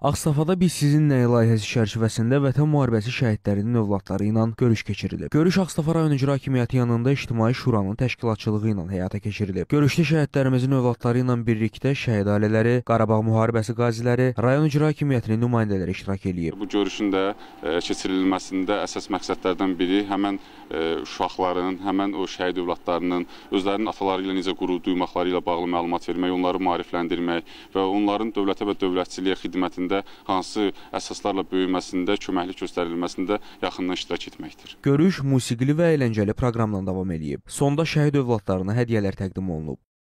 Ağstafada biz sizinlə layihəsi çərçivəsində Vətən müharibəsi şəhidlərinin övladları ilə görüş keçirilib. Görüş Ağstafa rayon icra hakimiyyəti yanında ictimai şuranın təşkilatçılığı ilə həyata keçirilib. Görüşdə şəhidlərimizin övladları ilə birlikdə şəhid ailələri, Qarabağ müharibəsi qaziləri, rayon icra hakimiyyətinin nümayəndələri iştirak eləyib. Bu görüşün də e, keçirilməsində əsas məqsədlərdən biri həmin e, uşaqların, həmin o şəhid övladlarının özlərinin ataları ilə necə qürur duymaqları ilə bağlı məlumat vermək, onları maarifləndirmək və onların dövlətə və dövlətçiliyə xidmətində müharibəsində hansı əsaslarla böyüməsində, köməklik göstərilməsində yaxından iştirak etməkdir. Görüş musiqili və əyləncəli proqramla davam eləyib. Sonda şəhid övladlarına hədiyyələr təqdim olunub.